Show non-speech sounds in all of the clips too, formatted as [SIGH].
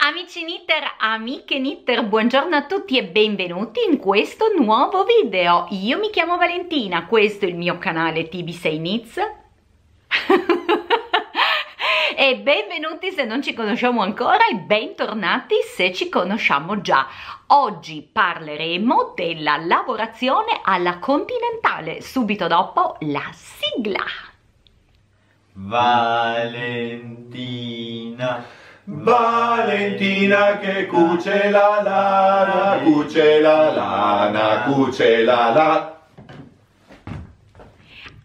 Amici knitter, amiche knitter, buongiorno a tutti e benvenuti in questo nuovo video. Io mi chiamo Valentina, questo è il mio canale TB6 Knits. [LAUGHS] e benvenuti se non ci conosciamo ancora e bentornati se ci conosciamo già. Oggi parleremo della lavorazione alla continentale, subito dopo la sigla. Valentina Valentina che cuce la lana, cuce la lana, cuce la lana.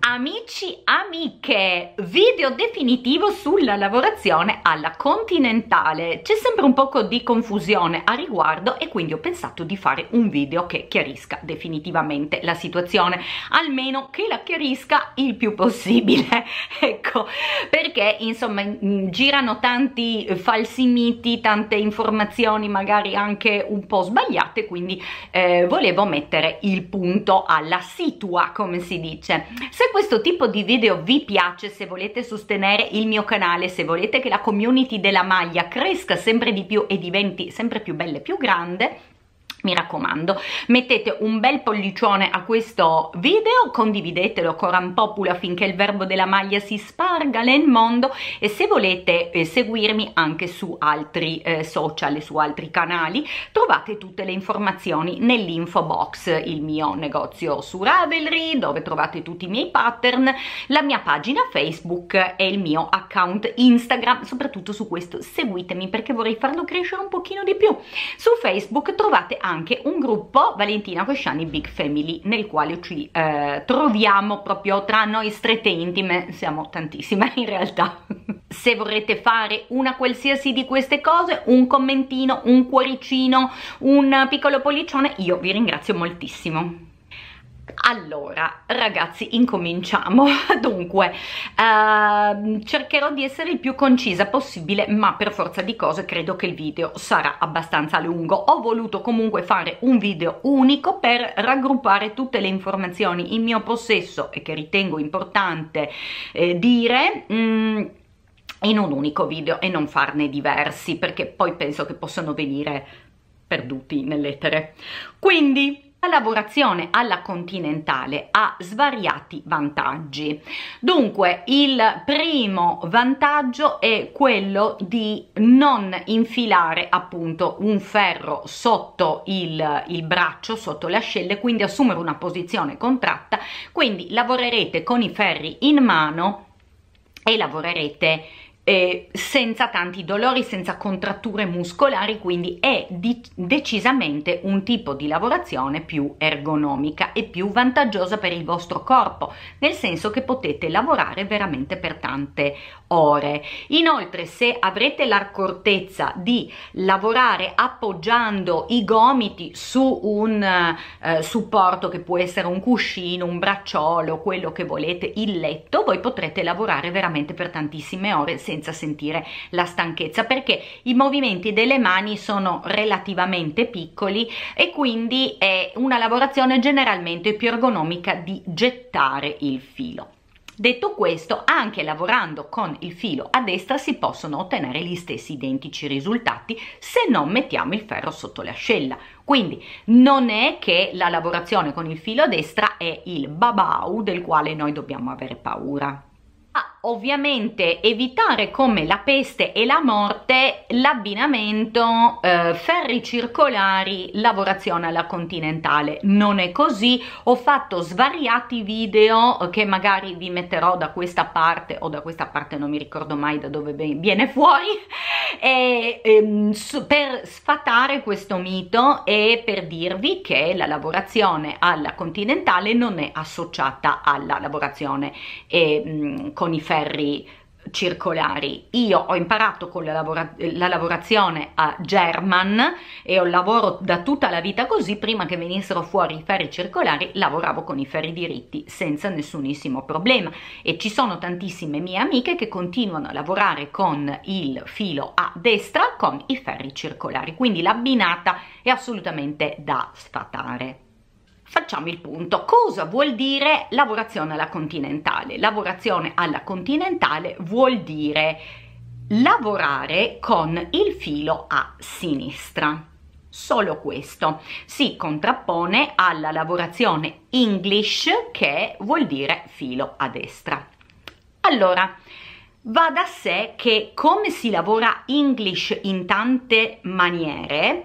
Amici, amiche, video definitivo sulla lavorazione alla continentale. C'è sempre un poco di confusione a riguardo e quindi ho pensato di fare un video che chiarisca definitivamente la situazione, almeno che la chiarisca il più possibile, [LAUGHS] ecco, perché insomma mm, girano tanti falsi miti, tante informazioni magari anche un po' sbagliate, quindi eh, volevo mettere il punto alla situa, come si dice. Se questo tipo di video vi piace, se volete sostenere il mio canale, se volete che la community della maglia cresca sempre di più e diventi sempre più bella e più grande, mi raccomando mettete un bel pollicione a questo video condividetelo coran popolo affinché il verbo della maglia si sparga nel mondo e se volete eh, seguirmi anche su altri eh, social e su altri canali trovate tutte le informazioni nell'info box il mio negozio su Ravelry dove trovate tutti i miei pattern la mia pagina Facebook e il mio account Instagram soprattutto su questo seguitemi perché vorrei farlo crescere un pochino di più su Facebook trovate anche anche un gruppo Valentina Cosciani Big Family nel quale ci eh, troviamo proprio tra noi strette intime, siamo tantissime [LAUGHS] in realtà. Se vorrete fare una qualsiasi di queste cose, un commentino, un cuoricino, un piccolo pollicione, io vi ringrazio moltissimo. Allora, ragazzi, incominciamo. [LAUGHS] Dunque, ehm, cercherò di essere il più concisa possibile, ma per forza di cose credo che il video sarà abbastanza lungo. Ho voluto comunque fare un video unico per raggruppare tutte le informazioni in mio possesso e che ritengo importante eh, dire... Mh, mm, in un unico video e non farne diversi perché poi penso che possano venire perduti nell'etere quindi lavorazione alla continentale ha svariati vantaggi. Dunque, il primo vantaggio è quello di non infilare appunto un ferro sotto il, il braccio, sotto le ascelle, quindi assumere una posizione contratta, quindi lavorerete con i ferri in mano e lavorerete eh, senza tanti dolori, senza contratture muscolari, quindi è decisamente un tipo di lavorazione più ergonomica e più vantaggiosa per il vostro corpo, nel senso che potete lavorare veramente per tante ore. Inoltre, se avrete l'accortezza di lavorare appoggiando i gomiti su un eh, supporto che può essere un cuscino, un bracciolo, quello che volete, il letto, voi potrete lavorare veramente per tantissime ore senza senza sentire la stanchezza perché i movimenti delle mani sono relativamente piccoli e quindi è una lavorazione generalmente più ergonomica di gettare il filo. Detto questo, anche lavorando con il filo a destra si possono ottenere gli stessi identici risultati se non mettiamo il ferro sotto l'ascella. Quindi non è che la lavorazione con il filo a destra è il babau del quale noi dobbiamo avere paura. Ah, ovviamente evitare come la peste e la morte l'abbinamento eh, ferri circolari lavorazione alla continentale non è così ho fatto svariati video che magari vi metterò da questa parte o da questa parte non mi ricordo mai da dove viene fuori [LAUGHS] e, e, ehm, per sfatare questo mito e per dirvi che la lavorazione alla continentale non è associata alla lavorazione eh, con i ferri ferri circolari. Io ho imparato con la, lavora la, lavorazione a German e ho lavoro da tutta la vita così, prima che venissero fuori i ferri circolari lavoravo con i ferri diritti senza nessunissimo problema e ci sono tantissime mie amiche che continuano a lavorare con il filo a destra con i ferri circolari, quindi l'abbinata è assolutamente da sfatare facciamo il punto. Cosa vuol dire lavorazione alla continentale? Lavorazione alla continentale vuol dire lavorare con il filo a sinistra. Solo questo si contrappone alla lavorazione English che vuol dire filo a destra. Allora, va da sé che come si lavora English in tante maniere,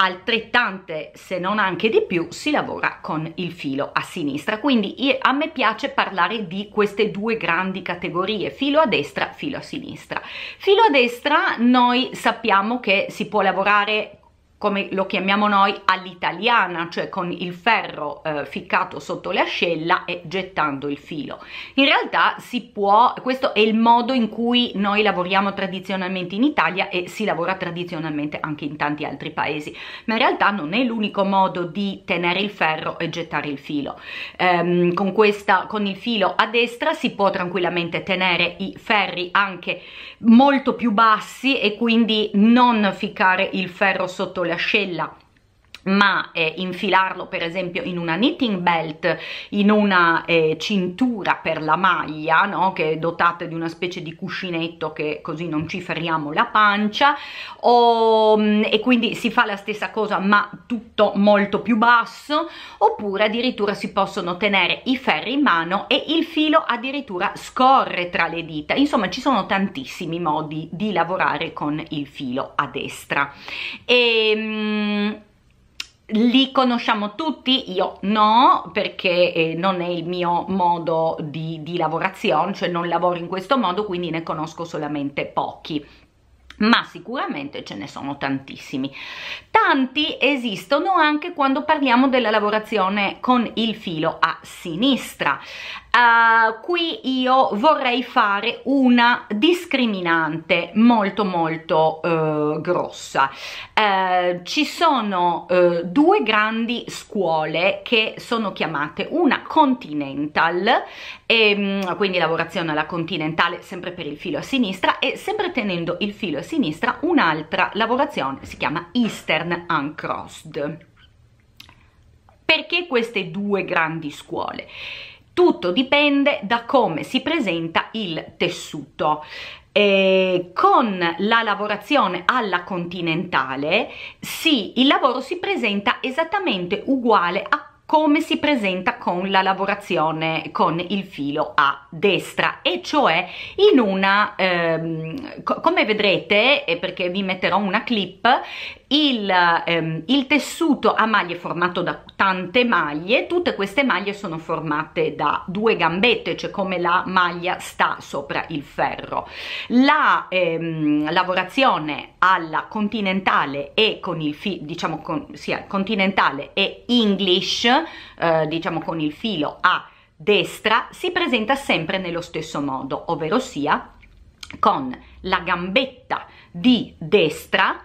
altrettante se non anche di più si lavora con il filo a sinistra quindi a me piace parlare di queste due grandi categorie filo a destra filo a sinistra filo a destra noi sappiamo che si può lavorare come lo chiamiamo noi, all'italiana, cioè con il ferro eh, ficcato sotto le ascella e gettando il filo. In realtà si può, questo è il modo in cui noi lavoriamo tradizionalmente in Italia e si lavora tradizionalmente anche in tanti altri paesi, ma in realtà non è l'unico modo di tenere il ferro e gettare il filo. Ehm, con, questa, con il filo a destra si può tranquillamente tenere i ferri anche molto più bassi e quindi non ficcare il ferro sotto l'ascella l'ascella ma eh, infilarlo per esempio in una knitting belt, in una eh, cintura per la maglia, no? che è dotata di una specie di cuscinetto che così non ci ferriamo la pancia, o, mm, e quindi si fa la stessa cosa ma tutto molto più basso, oppure addirittura si possono tenere i ferri in mano e il filo addirittura scorre tra le dita, insomma ci sono tantissimi modi di lavorare con il filo a destra. E, ehm, li conosciamo tutti? Io no, perché eh, non è il mio modo di, di lavorazione, cioè non lavoro in questo modo, quindi ne conosco solamente pochi ma sicuramente ce ne sono tantissimi. Tanti esistono anche quando parliamo della lavorazione con il filo a sinistra. Uh, qui io vorrei fare una discriminante molto molto uh, grossa uh, ci sono due grandi scuole che sono chiamate una continental e, um, quindi lavorazione alla continentale sempre per il filo a sinistra e sempre tenendo il filo a sinistra un'altra lavorazione si chiama eastern uncrossed perché queste due grandi scuole? tutto dipende da come si presenta il tessuto. Eh, con la lavorazione alla continentale sì, il lavoro si presenta esattamente uguale a come si presenta con la lavorazione con il filo a destra e cioè in una ehm, come vedrete eh, perché vi metterò una clip il, ehm, il tessuto a maglie è formato da tante maglie, tutte queste maglie sono formate da due gambette, cioè come la maglia sta sopra il ferro. La ehm, lavorazione alla continentale e con il filo, diciamo con, sia continentale e English, eh, diciamo con il filo a destra, si presenta sempre nello stesso modo, ovvero sia con la gambetta di destra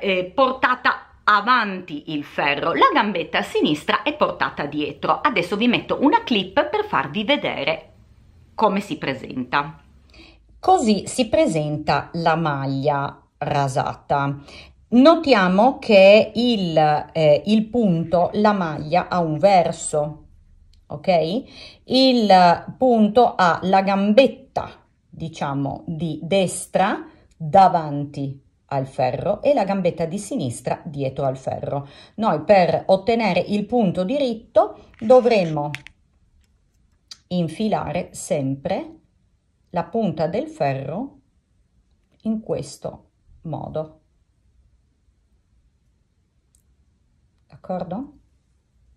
eh, portata avanti il ferro, la gambetta sinistra è portata dietro. Adesso vi metto una clip per farvi vedere come si presenta. Così si presenta la maglia rasata. Notiamo che il, eh, il punto, la maglia ha un verso, ok? Il punto ha la gambetta, diciamo, di destra davanti, al ferro e la gambetta di sinistra dietro al ferro. Noi per ottenere il punto diritto dovremmo infilare sempre la punta del ferro in questo modo. D'accordo?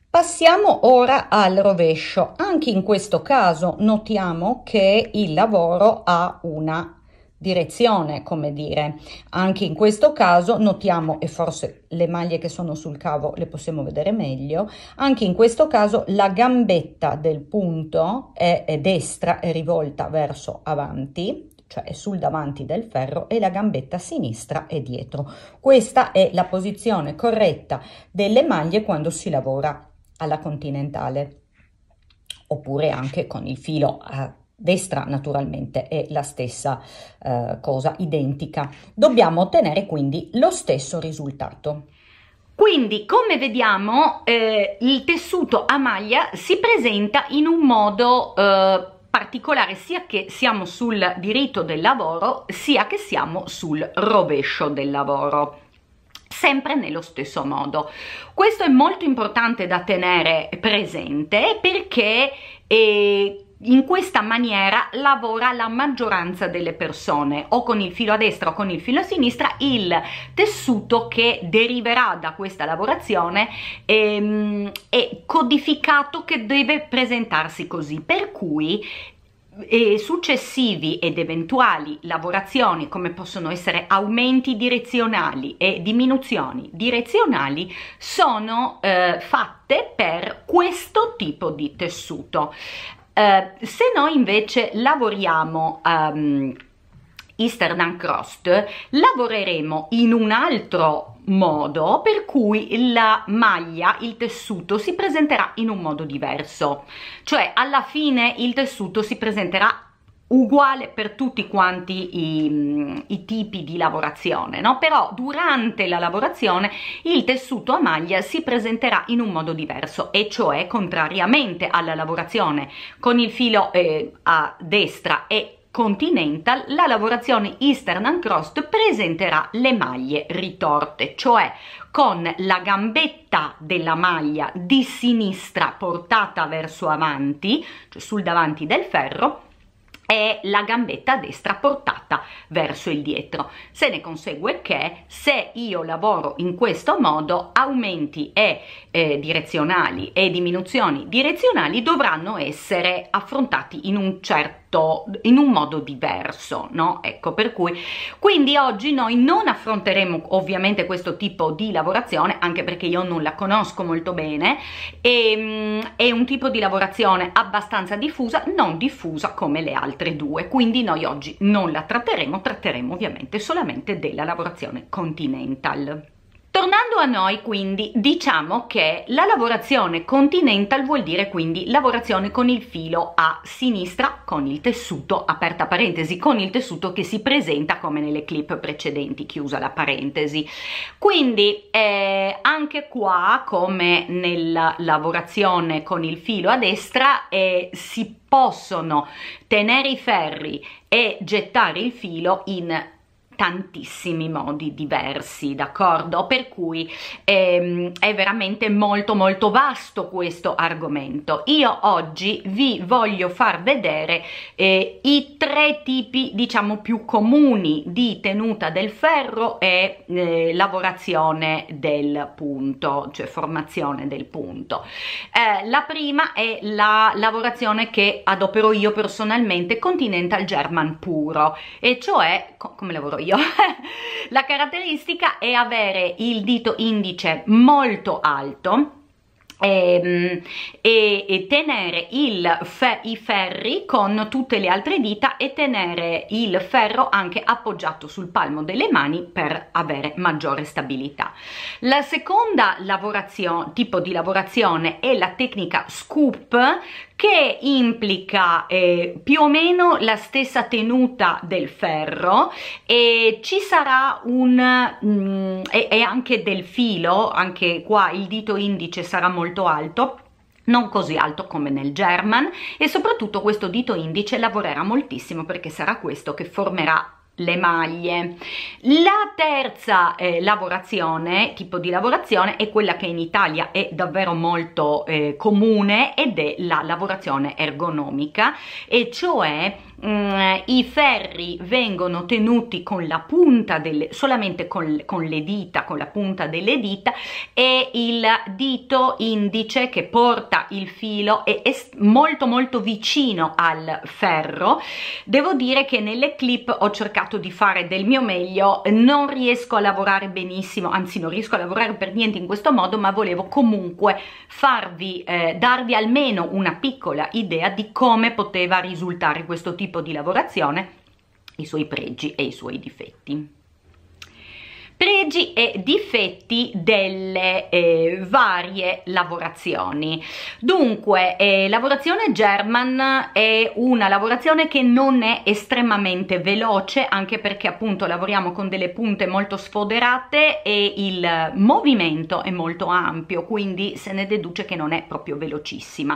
Passiamo ora al rovescio. Anche in questo caso notiamo che il lavoro ha una direzione, come dire. Anche in questo caso notiamo, e forse le maglie che sono sul cavo le possiamo vedere meglio, anche in questo caso la gambetta del punto è, è destra, è rivolta verso avanti, cioè è sul davanti del ferro e la gambetta sinistra è dietro. Questa è la posizione corretta delle maglie quando si lavora alla continentale oppure anche con il filo a destra naturalmente è la stessa eh, cosa, identica. Dobbiamo ottenere quindi lo stesso risultato. Quindi, come vediamo, eh, il tessuto a maglia si presenta in un modo eh, particolare sia che siamo sul diritto del lavoro sia che siamo sul rovescio del lavoro sempre nello stesso modo. Questo è molto importante da tenere presente perché eh, in questa maniera lavora la maggioranza delle persone o con il filo a destra o con il filo a sinistra il tessuto che deriverà da questa lavorazione ehm, è codificato che deve presentarsi così per cui e eh, successivi ed eventuali lavorazioni come possono essere aumenti direzionali e diminuzioni direzionali sono eh, fatte per questo tipo di tessuto eh, se noi invece lavoriamo um, Eastern Crossed, lavoreremo in un altro modo per cui la maglia, il tessuto si presenterà in un modo diverso, cioè alla fine il tessuto si presenterà uguale per tutti quanti i, mm, i tipi di lavorazione, no? però durante la lavorazione il tessuto a maglia si presenterà in un modo diverso e cioè contrariamente alla lavorazione con il filo eh, a destra e Continental la lavorazione Eastern and Crossed presenterà le maglie ritorte, cioè con la gambetta della maglia di sinistra portata verso avanti, cioè sul davanti del ferro, e la gambetta destra portata verso il dietro. Se ne consegue che se io lavoro in questo modo, aumenti e eh, direzionali e diminuzioni direzionali dovranno essere affrontati in un certo in un modo diverso, no? Ecco, per cui quindi oggi noi non affronteremo ovviamente questo tipo di lavorazione, anche perché io non la conosco molto bene, e, ehm, mh, è un tipo di lavorazione abbastanza diffusa, non diffusa come le altre altre due, quindi noi oggi non la tratteremo, tratteremo ovviamente solamente della lavorazione continental. Tornando a noi quindi, diciamo che la lavorazione continental vuol dire quindi lavorazione con il filo a sinistra con il tessuto, aperta parentesi, con il tessuto che si presenta come nelle clip precedenti, chiusa la parentesi. Quindi eh, anche qua, come nella lavorazione con il filo a destra, eh, si può possono tenere i ferri e gettare il filo in tantissimi modi diversi, d'accordo? Per cui ehm, è veramente molto molto vasto questo argomento. Io oggi vi voglio far vedere eh, i tre tipi, diciamo, più comuni di tenuta del ferro e eh, lavorazione del punto, cioè formazione del punto. Eh, la prima è la lavorazione che adopero io personalmente, Continental German puro, e cioè, co come lavoro io? io [LAUGHS] la caratteristica è avere il dito indice molto alto Ehm, e, e, tenere fer i ferri con tutte le altre dita e tenere il ferro anche appoggiato sul palmo delle mani per avere maggiore stabilità. La seconda lavorazione tipo di lavorazione è la tecnica scoop che implica eh, più o meno la stessa tenuta del ferro e ci sarà un mm, e, e anche del filo, anche qua il dito indice sarà molto molto alto non così alto come nel German e soprattutto questo dito indice lavorerà moltissimo perché sarà questo che formerà le maglie. La terza eh, lavorazione, tipo di lavorazione, è quella che in Italia è davvero molto eh, comune ed è la lavorazione ergonomica e cioè Mm, eh, i ferri vengono tenuti con la punta delle, solamente con, con, le dita, con la punta delle dita e il dito indice che porta il filo è, è molto molto vicino al ferro. Devo dire che nelle clip ho cercato di fare del mio meglio, non riesco a lavorare benissimo, anzi non riesco a lavorare per niente in questo modo, ma volevo comunque farvi, eh, darvi almeno una piccola idea di come poteva risultare questo tipo tipo di lavorazione, i suoi pregi e i suoi difetti pregi e difetti delle eh, varie lavorazioni. Dunque, eh, lavorazione German è una lavorazione che non è estremamente veloce, anche perché appunto lavoriamo con delle punte molto sfoderate e il movimento è molto ampio, quindi se ne deduce che non è proprio velocissima.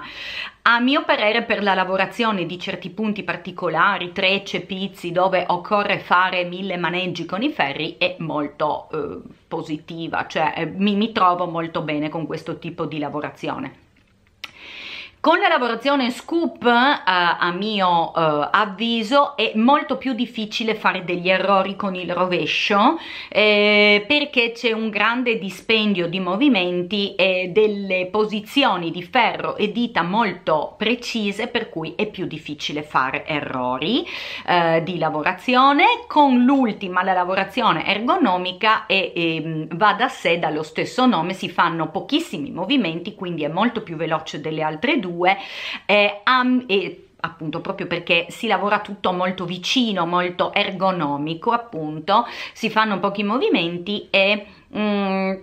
A mio parere per la lavorazione di certi punti particolari, trecce, pizzi, dove occorre fare mille maneggi con i ferri è molto eh, positiva, cioè eh, mi, mi trovo molto bene con questo tipo di lavorazione. Con la lavorazione scoop, eh, a mio eh, avviso, è molto più difficile fare degli errori con il rovescio eh, perché c'è un grande dispendio di movimenti e delle posizioni di ferro e dita molto precise per cui è più difficile fare errori eh, di lavorazione. Con l'ultima, la lavorazione ergonomica, e, e, ehm, va da sé dallo stesso nome, si fanno pochissimi movimenti, quindi è molto più veloce delle altre due due eh, am, e appunto proprio perché si lavora tutto molto vicino, molto ergonomico appunto, si fanno pochi movimenti e... Mm,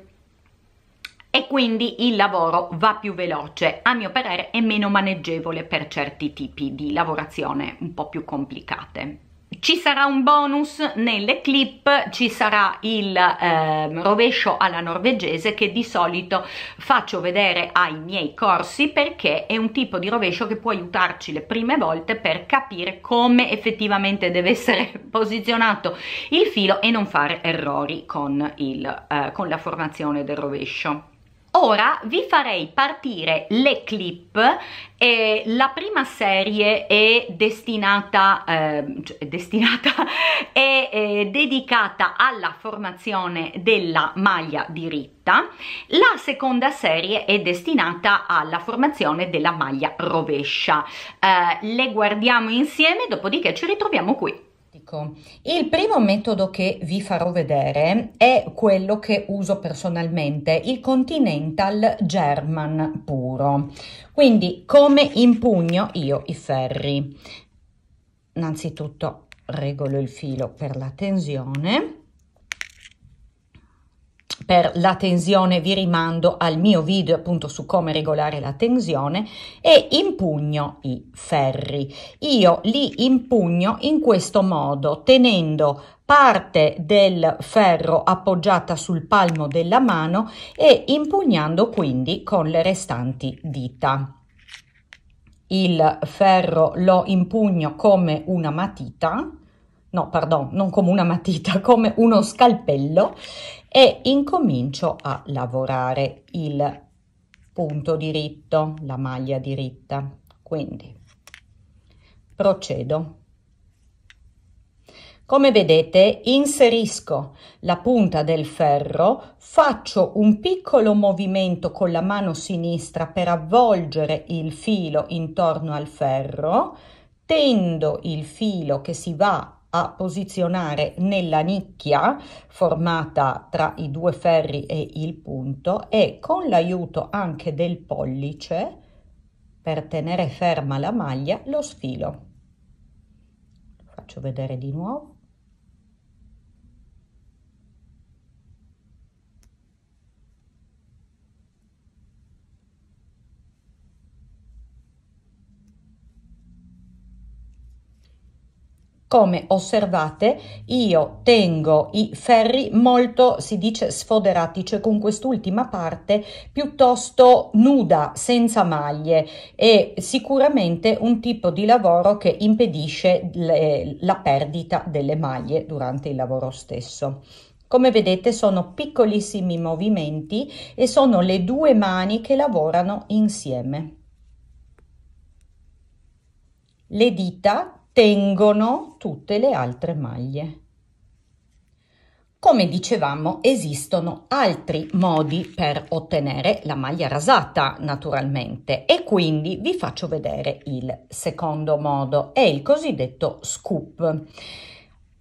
e quindi il lavoro va più veloce, a mio parere è meno maneggevole per certi tipi di lavorazione un po' più complicate ci sarà un bonus nelle clip, ci sarà il eh, rovescio alla norvegese che di solito faccio vedere ai miei corsi perché è un tipo di rovescio che può aiutarci le prime volte per capire come effettivamente deve essere [LAUGHS] posizionato il filo e non fare errori con, il, eh, con la formazione del rovescio. Ora vi farei partire le clip e la prima serie è destinata, eh, cioè destinata [LAUGHS] è, è dedicata alla formazione della maglia diritta, la seconda serie è destinata alla formazione della maglia rovescia. Eh, le guardiamo insieme, dopodiché ci ritroviamo qui. Ecco, il primo metodo che vi farò vedere è quello che uso personalmente, il Continental German puro. Quindi come impugno io i ferri. Innanzitutto regolo il filo per la tensione per la tensione vi rimando al mio video appunto su come regolare la tensione e impugno i ferri. Io li impugno in questo modo tenendo parte del ferro appoggiata sul palmo della mano e impugnando quindi con le restanti dita. Il ferro lo impugno come una matita no, pardon, non come una matita, [LAUGHS] come uno scalpello e incomincio a lavorare il punto diritto, la maglia diritta. Quindi procedo. Come vedete inserisco la punta del ferro, faccio un piccolo movimento con la mano sinistra per avvolgere il filo intorno al ferro, tendo il filo che si va a posizionare nella nicchia formata tra i due ferri e il punto e con l'aiuto anche del pollice per tenere ferma la maglia lo sfilo. faccio vedere di nuovo. Come osservate io tengo i ferri molto, si dice, sfoderati, cioè con quest'ultima parte piuttosto nuda, senza maglie È sicuramente un tipo di lavoro che impedisce le, la perdita delle maglie durante il lavoro stesso. Come vedete sono piccolissimi movimenti e sono le due mani che lavorano insieme. Le dita tengono tutte le altre maglie. Come dicevamo, esistono altri modi per ottenere la maglia rasata naturalmente e quindi vi faccio vedere il secondo modo, è il cosiddetto scoop.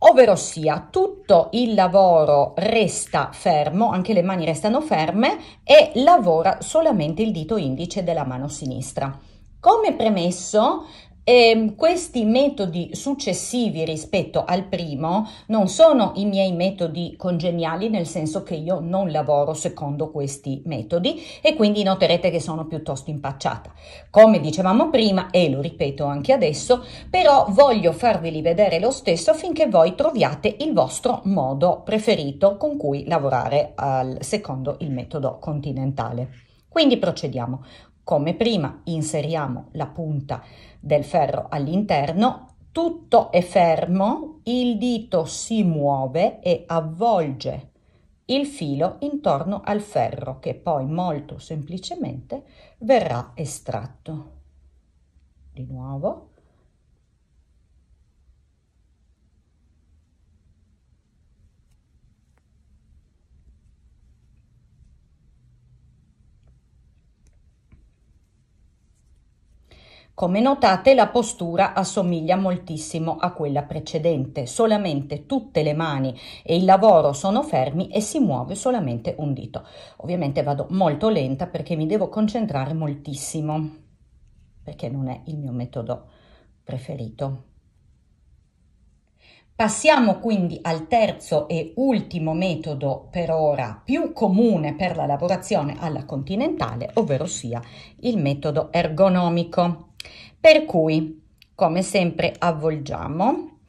Ovvero sia, tutto il lavoro resta fermo, anche le mani restano ferme e lavora solamente il dito indice della mano sinistra. Come premesso, e ehm, questi metodi successivi rispetto al primo non sono i miei metodi congeniali, nel senso che io non lavoro secondo questi metodi e quindi noterete che sono piuttosto impacciata. Come dicevamo prima, e lo ripeto anche adesso, però voglio farveli vedere lo stesso affinché voi troviate il vostro modo preferito con cui lavorare al, secondo il metodo continentale. Quindi procediamo. Come prima inseriamo la punta del ferro all'interno, tutto è fermo, il dito si muove e avvolge il filo intorno al ferro che poi molto semplicemente verrà estratto. Di nuovo Come notate la postura assomiglia moltissimo a quella precedente, solamente tutte le mani e il lavoro sono fermi e si muove solamente un dito. Ovviamente vado molto lenta perché mi devo concentrare moltissimo, perché non è il mio metodo preferito. Passiamo quindi al terzo e ultimo metodo per ora più comune per la lavorazione alla continentale, ovvero sia il metodo ergonomico. Per cui, come sempre, avvolgiamo.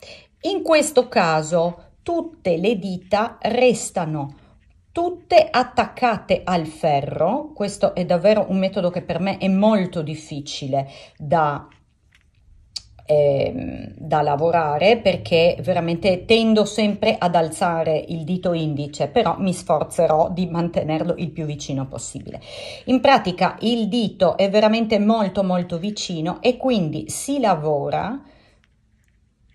In questo caso tutte le dita restano tutte attaccate al ferro, questo è davvero un metodo che per me è molto difficile da Ehm, da lavorare perché veramente tendo sempre ad alzare il dito indice, però mi sforzerò di mantenerlo il più vicino possibile. In pratica il dito è veramente molto molto vicino e quindi si lavora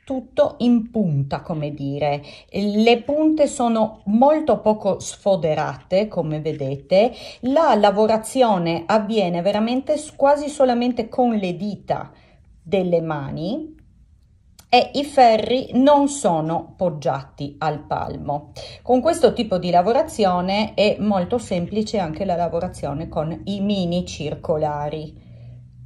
tutto in punta, come dire. Le punte sono molto poco sfoderate, come vedete. La lavorazione avviene veramente quasi solamente con le dita delle mani e i ferri non sono poggiati al palmo. Con questo tipo di lavorazione è molto semplice anche la lavorazione con i mini circolari.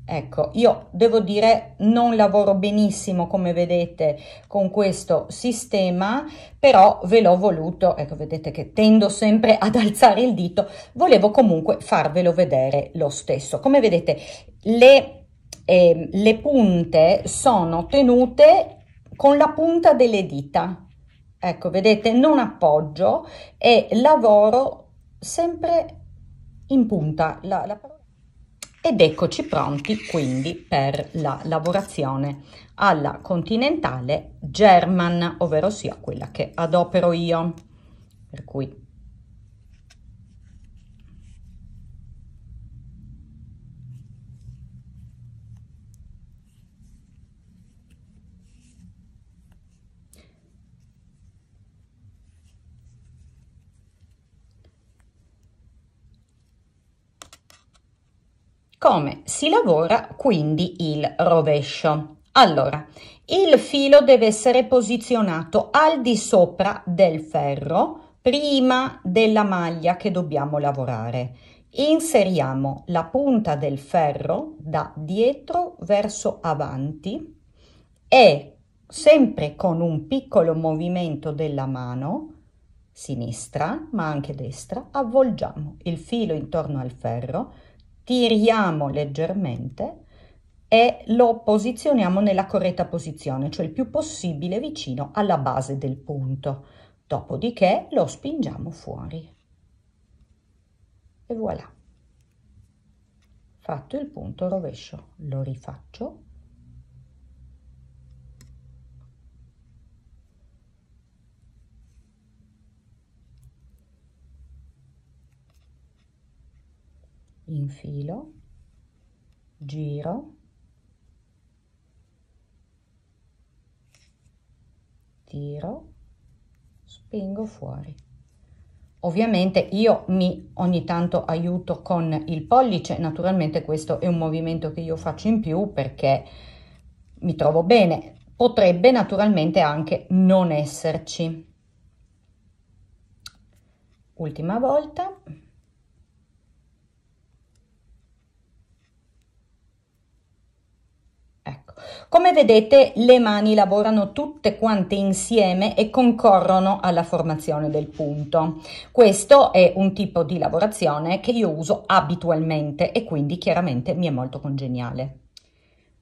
Ecco, io devo dire non lavoro benissimo come vedete con questo sistema, però ve l'ho voluto, ecco vedete che tendo sempre ad alzare il dito, volevo comunque farvelo vedere lo stesso. Come vedete le eh, le punte sono tenute con la punta delle dita. Ecco, vedete, non appoggio e lavoro sempre in punta. La, la... Ed eccoci pronti quindi per la lavorazione alla continentale German, ovvero sia quella che adopero io. Per cui Come si lavora quindi il rovescio? Allora, il filo deve essere posizionato al di sopra del ferro prima della maglia che dobbiamo lavorare. Inseriamo la punta del ferro da dietro verso avanti e sempre con un piccolo movimento della mano sinistra ma anche destra avvolgiamo il filo intorno al ferro tiriamo leggermente e lo posizioniamo nella corretta posizione, cioè il più possibile vicino alla base del punto. Dopodiché lo spingiamo fuori. E voilà. Fatto il punto rovescio, lo rifaccio infilo giro tiro spingo fuori ovviamente io mi ogni tanto aiuto con il pollice naturalmente questo è un movimento che io faccio in più perché mi trovo bene potrebbe naturalmente anche non esserci ultima volta Come vedete le mani lavorano tutte quante insieme e concorrono alla formazione del punto. Questo è un tipo di lavorazione che io uso abitualmente e quindi chiaramente mi è molto congeniale.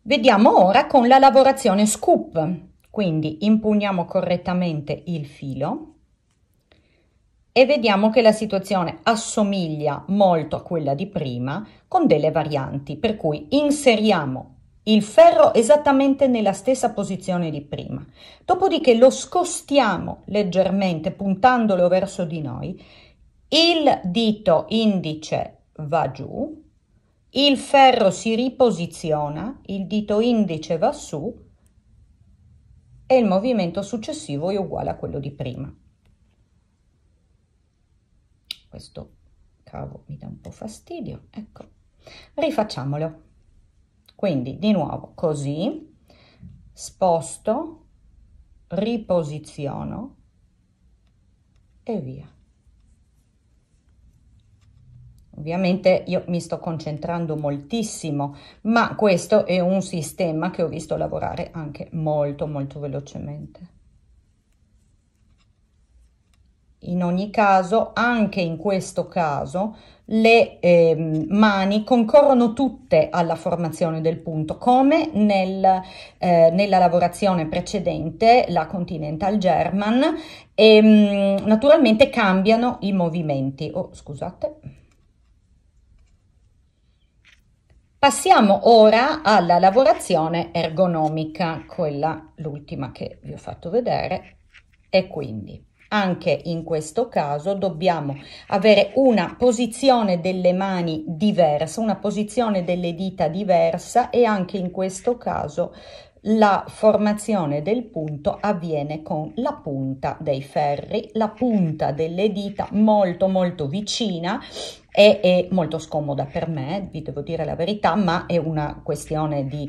Vediamo ora con la lavorazione scoop, quindi impugniamo correttamente il filo e vediamo che la situazione assomiglia molto a quella di prima con delle varianti, per cui inseriamo il ferro esattamente nella stessa posizione di prima. Dopodiché lo scostiamo leggermente puntandolo verso di noi, il dito indice va giù, il ferro si riposiziona, il dito indice va su e il movimento successivo è uguale a quello di prima. Questo cavo mi dà un po' fastidio, ecco. Rifacciamolo quindi di nuovo così sposto riposiziono e via ovviamente io mi sto concentrando moltissimo ma questo è un sistema che ho visto lavorare anche molto molto velocemente in ogni caso, anche in questo caso, le eh, mani concorrono tutte alla formazione del punto, come nel, eh, nella lavorazione precedente, la Continental German, e ehm, naturalmente cambiano i movimenti. Oh, scusate. Passiamo ora alla lavorazione ergonomica, quella l'ultima che vi ho fatto vedere, e quindi anche in questo caso dobbiamo avere una posizione delle mani diversa, una posizione delle dita diversa e anche in questo caso la formazione del punto avviene con la punta dei ferri, la punta delle dita molto molto vicina e è molto scomoda per me, vi devo dire la verità, ma è una questione di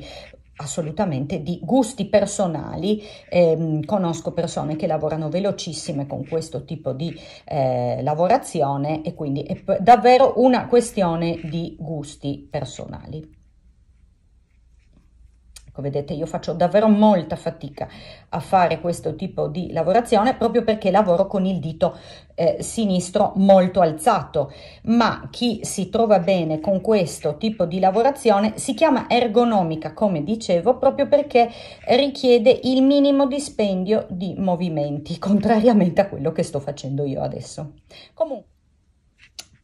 assolutamente di gusti personali. Eh, conosco persone che lavorano velocissime con questo tipo di eh, lavorazione e quindi è davvero una questione di gusti personali. Ecco, vedete, io faccio davvero molta fatica a fare questo tipo di lavorazione proprio perché lavoro con il dito eh, sinistro molto alzato, ma chi si trova bene con questo tipo di lavorazione si chiama ergonomica, come dicevo, proprio perché richiede il minimo dispendio di movimenti, [LAUGHS] contrariamente a quello che sto facendo io adesso. Comunque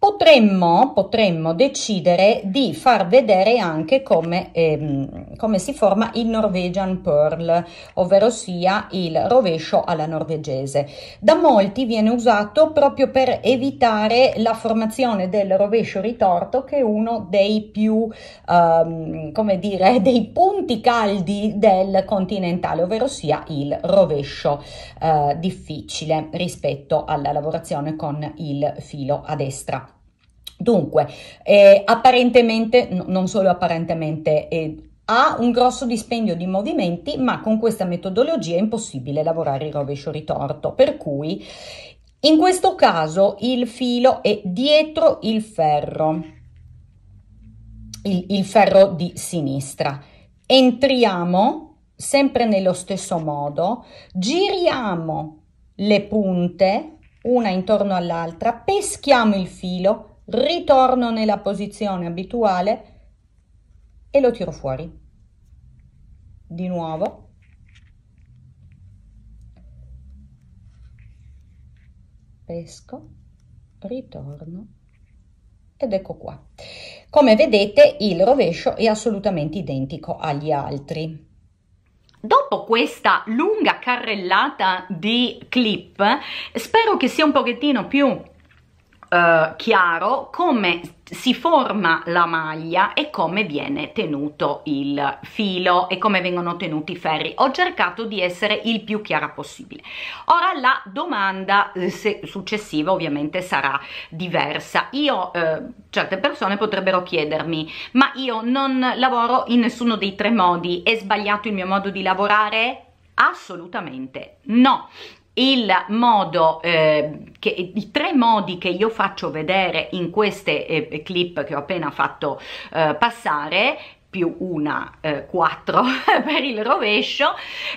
Potremmo, potremmo, decidere di far vedere anche come, ehm, come, si forma il Norwegian Pearl, ovvero sia il rovescio alla norvegese. Da molti viene usato proprio per evitare la formazione del rovescio ritorto, che è uno dei più, ehm, come dire, [LAUGHS] dei punti caldi del continentale, ovvero sia il rovescio eh, difficile rispetto alla lavorazione con il filo a destra. Dunque, eh, apparentemente, no, non solo apparentemente, eh, ha un grosso dispendio di movimenti, ma con questa metodologia è impossibile lavorare il rovescio ritorto, per cui in questo caso il filo è dietro il ferro, il, il ferro di sinistra. Entriamo sempre nello stesso modo, giriamo le punte una intorno all'altra, peschiamo il filo, ritorno nella posizione abituale e lo tiro fuori. Di nuovo. Pesco, ritorno ed ecco qua. Come vedete il rovescio è assolutamente identico agli altri. Dopo questa lunga carrellata di clip, spero che sia un pochettino più eh, chiaro come si forma la maglia e come viene tenuto il filo e come vengono tenuti i ferri ho cercato di essere il più chiara possibile ora la domanda eh, successiva ovviamente sarà diversa io eh, certe persone potrebbero chiedermi ma io non lavoro in nessuno dei tre modi è sbagliato il mio modo di lavorare Assolutamente no, il modo eh, che, i tre modi che io faccio vedere in queste eh, clip che ho appena fatto eh, passare più una eh, 4 [LAUGHS] per il rovescio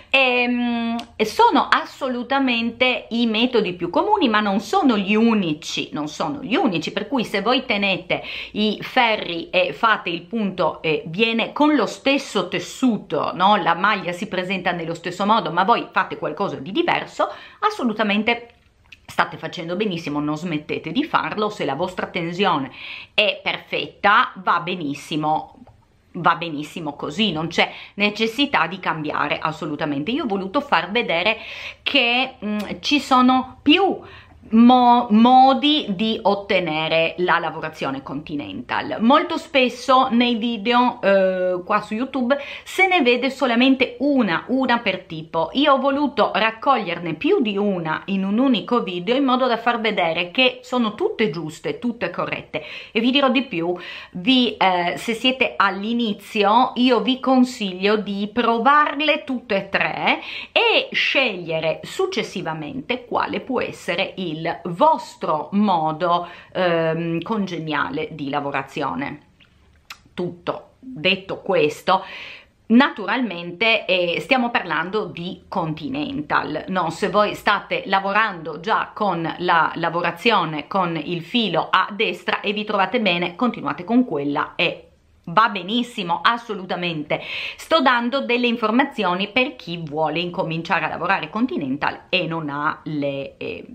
e, ehm, sono assolutamente i metodi più comuni ma non sono gli unici non sono gli unici per cui se voi tenete i ferri e fate il punto e eh, viene con lo stesso tessuto no? la maglia si presenta nello stesso modo ma voi fate qualcosa di diverso assolutamente state facendo benissimo, non smettete di farlo, se la vostra tensione è perfetta va benissimo va benissimo così, non c'è necessità di cambiare assolutamente. Io ho voluto far vedere che mh, mm, ci sono più mo modi di ottenere la lavorazione continental. Molto spesso nei video eh, qua su YouTube se ne vede solamente una, una per tipo. Io ho voluto raccoglierne più di una in un unico video in modo da far vedere che sono tutte giuste, tutte corrette. E vi dirò di più, vi, eh, se siete all'inizio io vi consiglio di provarle tutte e tre e scegliere successivamente quale può essere il il vostro modo ehm, congeniale di lavorazione. Tutto detto questo, Naturalmente eh, stiamo parlando di Continental, no? se voi state lavorando già con la lavorazione con il filo a destra e vi trovate bene, continuate con quella e va benissimo, assolutamente. Sto dando delle informazioni per chi vuole incominciare a lavorare Continental e non ha le... Eh,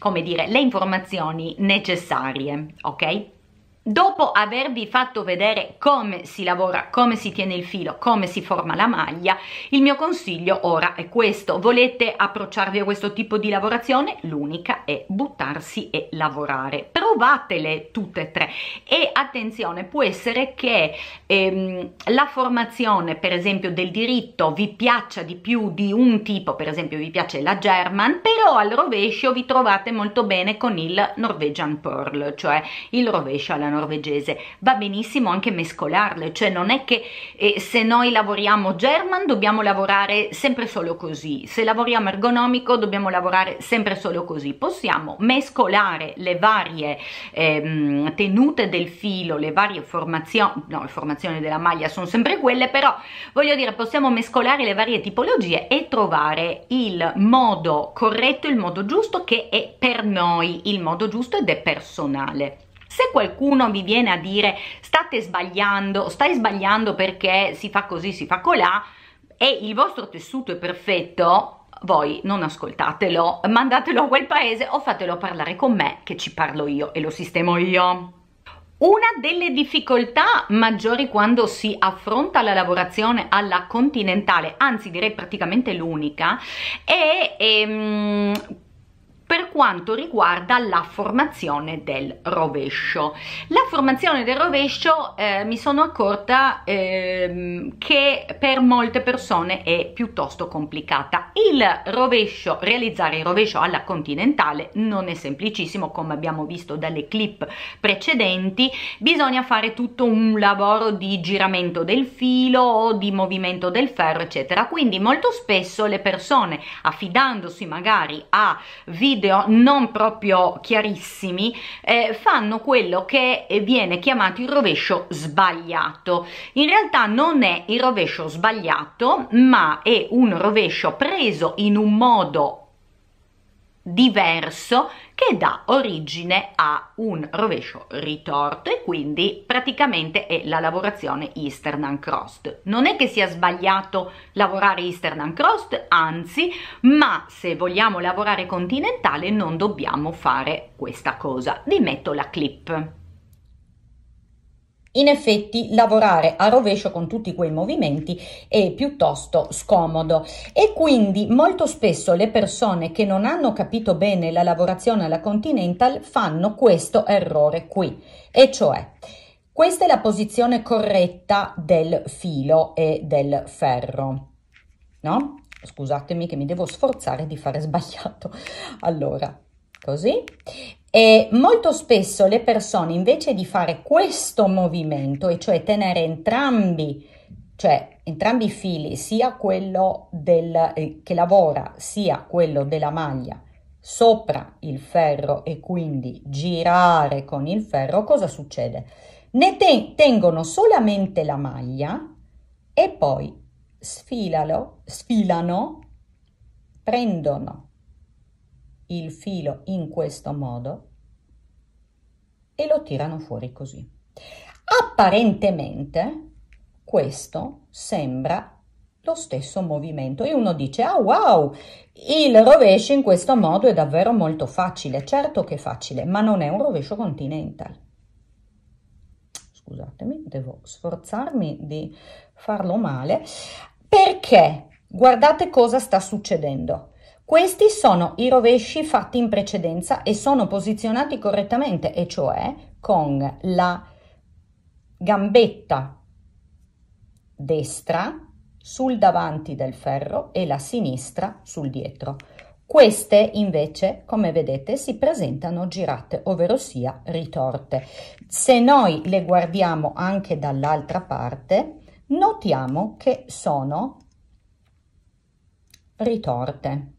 come dire, le informazioni necessarie, ok? Dopo avervi fatto vedere come si lavora, come si tiene il filo, come si forma la maglia, il mio consiglio ora è questo. Volete approcciarvi a questo tipo di lavorazione? L'unica è buttarsi e lavorare. Provatele tutte e tre e attenzione, può essere che ehm, la formazione, per esempio, del diritto vi piaccia di più di un tipo, per esempio vi piace la German, però al rovescio vi trovate molto bene con il Norwegian Pearl, cioè il rovescio alla Norvegia norvegese, va benissimo anche mescolarle, cioè non è che eh, se noi lavoriamo German dobbiamo lavorare sempre solo così, se lavoriamo ergonomico dobbiamo lavorare sempre solo così, possiamo mescolare le varie eh, tenute del filo, le varie formazioni, no le formazioni della maglia sono sempre quelle, però voglio dire possiamo mescolare le varie tipologie e trovare il modo corretto, il modo giusto che è per noi il modo giusto ed è personale. Se qualcuno vi viene a dire state sbagliando, stai sbagliando perché si fa così, si fa colà e il vostro tessuto è perfetto, voi non ascoltatelo, mandatelo a quel paese o fatelo parlare con me che ci parlo io e lo sistemo io. Una delle difficoltà maggiori quando si affronta la lavorazione alla continentale, anzi direi praticamente l'unica, è, è ehm, per quanto riguarda la formazione del rovescio. La formazione del rovescio eh, mi sono accorta eh, che per molte persone è piuttosto complicata. Il rovescio, realizzare il rovescio alla continentale non è semplicissimo come abbiamo visto dalle clip precedenti, bisogna fare tutto un lavoro di giramento del filo o di movimento del ferro eccetera. Quindi molto spesso le persone affidandosi magari a video video non proprio chiarissimi eh, fanno quello che eh, viene chiamato il rovescio sbagliato in realtà non è il rovescio sbagliato ma è un rovescio preso in un modo diverso che dà origine a un rovescio ritorto e quindi praticamente è la lavorazione Eastern Uncrossed. Non è che sia sbagliato lavorare Eastern Uncrossed, anzi, ma se vogliamo lavorare continentale non dobbiamo fare questa cosa. Vi metto la clip. In effetti lavorare a rovescio con tutti quei movimenti è piuttosto scomodo e quindi molto spesso le persone che non hanno capito bene la lavorazione alla Continental fanno questo errore qui, e cioè questa è la posizione corretta del filo e del ferro, no? Scusatemi che mi devo sforzare di fare sbagliato. Allora, così. E molto spesso le persone invece di fare questo movimento, e cioè tenere entrambi, cioè entrambi i fili, sia quello del, eh, che lavora sia quello della maglia, sopra il ferro e quindi girare con il ferro, cosa succede? Ne te tengono solamente la maglia e poi sfilalo, sfilano, prendono il filo in questo modo e lo tirano fuori così. Apparentemente questo sembra lo stesso movimento e uno dice ah wow il rovescio in questo modo è davvero molto facile certo che è facile ma non è un rovescio continental scusatemi devo sforzarmi di farlo male perché guardate cosa sta succedendo questi sono i rovesci fatti in precedenza e sono posizionati correttamente, e cioè con la gambetta destra sul davanti del ferro e la sinistra sul dietro. Queste invece, come vedete, si presentano girate, ovvero sia ritorte. Se noi le guardiamo anche dall'altra parte, notiamo che sono ritorte.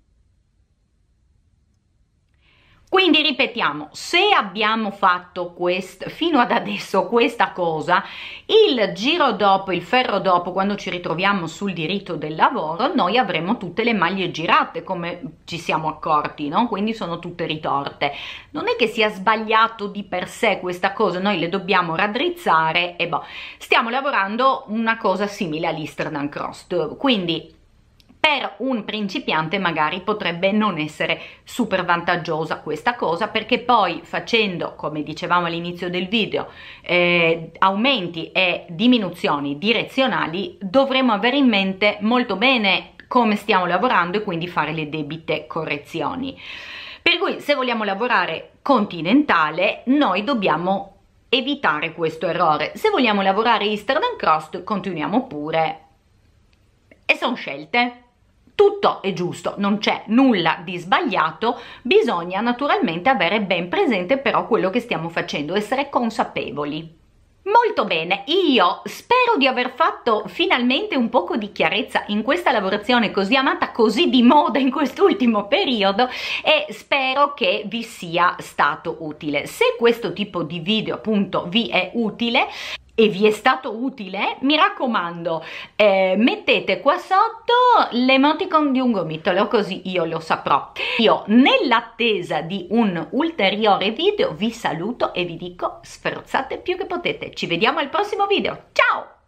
Quindi ripetiamo, se abbiamo fatto quest, fino ad adesso questa cosa, il giro dopo, il ferro dopo, quando ci ritroviamo sul diritto del lavoro, noi avremo tutte le maglie girate, come ci siamo accorti, no? Quindi sono tutte ritorte. Non è che sia sbagliato di per sé questa cosa, noi le dobbiamo raddrizzare e boh. Stiamo lavorando una cosa simile all'Eastern Cross, quindi per un principiante magari potrebbe non essere super vantaggiosa questa cosa perché poi facendo, come dicevamo all'inizio del video, eh, aumenti e diminuzioni direzionali dovremo avere in mente molto bene come stiamo lavorando e quindi fare le debite correzioni. Per cui se vogliamo lavorare continentale noi dobbiamo evitare questo errore. Se vogliamo lavorare Eastern and Crossed continuiamo pure e sono scelte tutto è giusto, non c'è nulla di sbagliato, bisogna naturalmente avere ben presente però quello che stiamo facendo, essere consapevoli. Molto bene, io spero di aver fatto finalmente un poco di chiarezza in questa lavorazione così amata, così di moda in quest'ultimo periodo e spero che vi sia stato utile. Se questo tipo di video appunto vi è utile e vi è stato utile, mi raccomando, eh, mettete qua sotto l'emoticon di un gomitolo, così io lo saprò. Io, nell'attesa di un ulteriore video, vi saluto e vi dico sferzate più che potete. Ci vediamo al prossimo video, ciao!